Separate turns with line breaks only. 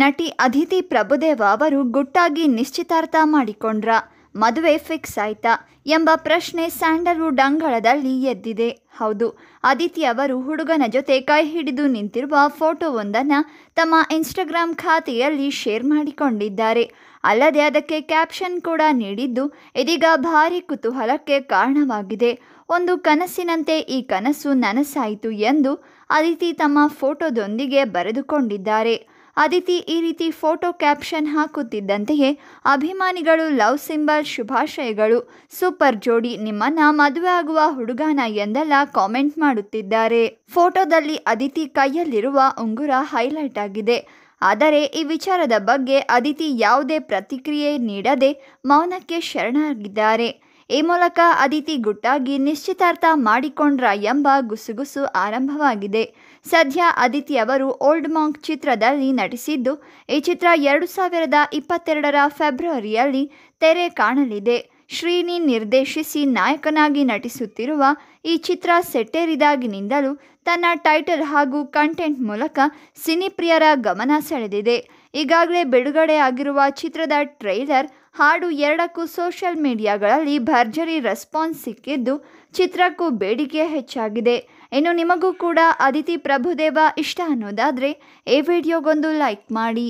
ನಟಿ ಅದಿತಿ ಪ್ರಭುದೇವ ಅವರು ಗುಟ್ಟಾಗಿ ನಿಶ್ಚಿತಾರ್ಥ ಮಾಡಿಕೊಂಡ್ರ ಮದುವೆ ಫಿಕ್ಸ್ ಆಯ್ತಾ ಎಂಬ ಪ್ರಶ್ನೆ ಸ್ಯಾಂಡಲ್ವುಡ್ ಅಂಗಳದಲ್ಲಿ ಎದ್ದಿದೆ ಹೌದು ಅದಿತಿ ಅವರು ಹುಡುಗನ ಜೊತೆ ಕೈ ಹಿಡಿದು ನಿಂತಿರುವ ಫೋಟೋವೊಂದನ್ನು ತಮ್ಮ ಇನ್ಸ್ಟಾಗ್ರಾಮ್ ಖಾತೆಯಲ್ಲಿ ಶೇರ್ ಮಾಡಿಕೊಂಡಿದ್ದಾರೆ ಅಲ್ಲದೆ ಅದಕ್ಕೆ ಕ್ಯಾಪ್ಷನ್ ಕೂಡ ನೀಡಿದ್ದು ಇದೀಗ ಭಾರಿ ಕುತೂಹಲಕ್ಕೆ ಕಾರಣವಾಗಿದೆ ಒಂದು ಕನಸಿನಂತೆ ಈ ಕನಸು ನನಸಾಯಿತು ಎಂದು ಅದಿತಿ ತಮ್ಮ ಫೋಟೋದೊಂದಿಗೆ ಬರೆದುಕೊಂಡಿದ್ದಾರೆ ಅದಿತಿ ಈ ರೀತಿ ಫೋಟೋ ಕ್ಯಾಪ್ಷನ್ ಹಾಕುತ್ತಿದ್ದಂತೆಯೇ ಅಭಿಮಾನಿಗಳು ಲವ್ ಸಿಂಬಲ್ ಶುಭಾಶಯಗಳು ಸೂಪರ್ ಜೋಡಿ ನಿಮ್ಮನ್ನ ಮದುವೆ ಆಗುವ ಹುಡುಗನ ಎಂದೆಲ್ಲ ಕಾಮೆಂಟ್ ಮಾಡುತ್ತಿದ್ದಾರೆ ಫೋಟೋದಲ್ಲಿ ಅದಿತಿ ಕೈಯಲ್ಲಿರುವ ಉಂಗುರ ಹೈಲೈಟ್ ಆಗಿದೆ ಆದರೆ ಈ ವಿಚಾರದ ಬಗ್ಗೆ ಅದಿತಿ ಯಾವುದೇ ಪ್ರತಿಕ್ರಿಯೆ ನೀಡದೆ ಮೌನಕ್ಕೆ ಶರಣಾಗಿದ್ದಾರೆ ಈ ಮೂಲಕ ಅದಿತಿ ಗುಟ್ಟಾಗಿ ನಿಶ್ಚಿತಾರ್ಥ ಮಾಡಿಕೊಂಡ್ರ ಎಂಬ ಗುಸುಗುಸು ಆರಂಭವಾಗಿದೆ ಸದ್ಯ ಅದಿತಿ ಅವರು ಓಲ್ಡ್ ಮಾಂಕ್ ಚಿತ್ರದಲ್ಲಿ ನಟಿಸಿದ್ದು ಈ ಚಿತ್ರ ಎರಡು ಸಾವಿರದ ಇಪ್ಪತ್ತೆರಡರ ಫೆಬ್ರವರಿಯಲ್ಲಿ ತೆರೆ ಕಾಣಲಿದೆ ಶ್ರೀನಿ ನಿರ್ದೇಶಿಸಿ ನಾಯಕನಾಗಿ ನಟಿಸುತ್ತಿರುವ ಈ ಚಿತ್ರ ಸೆಟ್ಟೇರಿದಾಗಿನಿಂದಲೂ ತನ್ನ ಟೈಟಲ್ ಹಾಗೂ ಕಂಟೆಂಟ್ ಮೂಲಕ ಸಿನಿಪ್ರಿಯರ ಗಮನ ಸೆಳೆದಿದೆ ಈಗಾಗಲೇ ಬಿಡುಗಡೆ ಆಗಿರುವ ಚಿತ್ರದ ಟ್ರೈಲರ್ ಹಾಡು ಎರಡಕ್ಕೂ ಸೋಷಿಯಲ್ ಮೀಡಿಯಾಗಳಲ್ಲಿ ಭರ್ಜರಿ ರೆಸ್ಪಾನ್ಸ್ ಸಿಕ್ಕಿದ್ದು ಚಿತ್ರಕ್ಕೂ ಬೇಡಿಕೆ ಹೆಚ್ಚಾಗಿದೆ ಇನ್ನು ನಿಮಗೂ ಕೂಡ ಅದಿತಿ ಪ್ರಭುದೇವ ಇಷ್ಟ ಅನ್ನೋದಾದರೆ ಈ ವಿಡಿಯೋಗೊಂದು ಲೈಕ್ ಮಾಡಿ